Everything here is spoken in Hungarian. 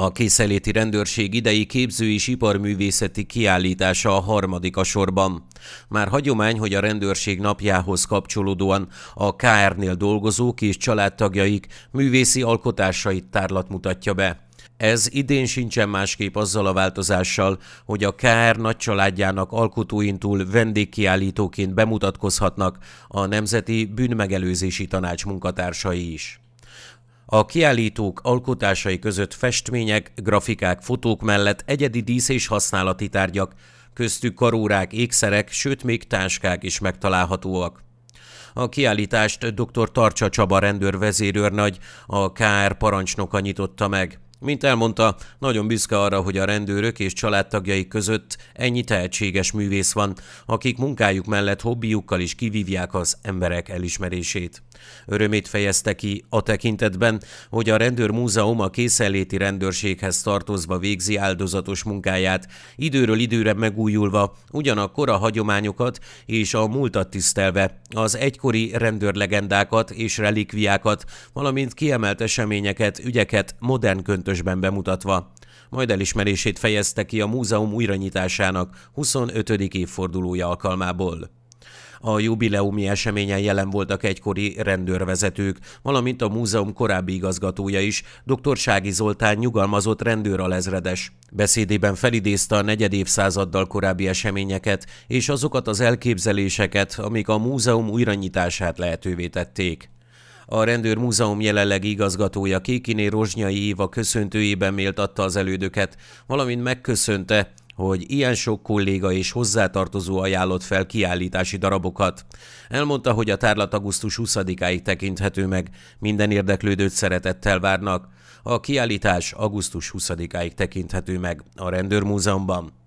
A Készeléti Rendőrség idei képző és iparművészeti kiállítása a harmadik a sorban. Már hagyomány, hogy a rendőrség napjához kapcsolódóan a KR-nél dolgozók és családtagjaik művészi alkotásait tárlat mutatja be. Ez idén sincsen másképp azzal a változással, hogy a KR nagycsaládjának alkotóin túl vendégkiállítóként bemutatkozhatnak a Nemzeti Bűnmegelőzési Tanács munkatársai is. A kiállítók alkotásai között festmények, grafikák, fotók mellett egyedi dísz és használati tárgyak, köztük karórák, ékszerek, sőt még táskák is megtalálhatóak. A kiállítást dr. Tarcsa Csaba rendőr vezérőrnagy, a KR parancsnoka nyitotta meg. Mint elmondta, nagyon büszke arra, hogy a rendőrök és családtagjai között ennyi tehetséges művész van, akik munkájuk mellett hobbiukkal is kivívják az emberek elismerését. Örömét fejezte ki a tekintetben, hogy a rendőrmúzeum a készenléti rendőrséghez tartozva végzi áldozatos munkáját, időről időre megújulva, ugyanakkor a hagyományokat és a múltat tisztelve, az egykori rendőrlegendákat és relikviákat, valamint kiemelt eseményeket, ügyeket modern könt ötösben bemutatva. Majd elismerését fejezte ki a múzeum újranyitásának 25. évfordulója alkalmából. A jubileumi eseményen jelen voltak egykori rendőrvezetők, valamint a múzeum korábbi igazgatója is, dr. Sági Zoltán nyugalmazott alezredes Beszédében felidézte a negyed évszázaddal korábbi eseményeket és azokat az elképzeléseket, amik a múzeum újranyitását lehetővé tették. A múzeum jelenleg igazgatója Kékiné Rozsnyai Éva köszöntőjében méltatta az elődöket, valamint megköszönte, hogy ilyen sok kolléga és hozzátartozó ajánlott fel kiállítási darabokat. Elmondta, hogy a tárlat augusztus 20-áig tekinthető meg, minden érdeklődőt szeretettel várnak. A kiállítás augusztus 20-áig tekinthető meg a Rendőrmúzeumban.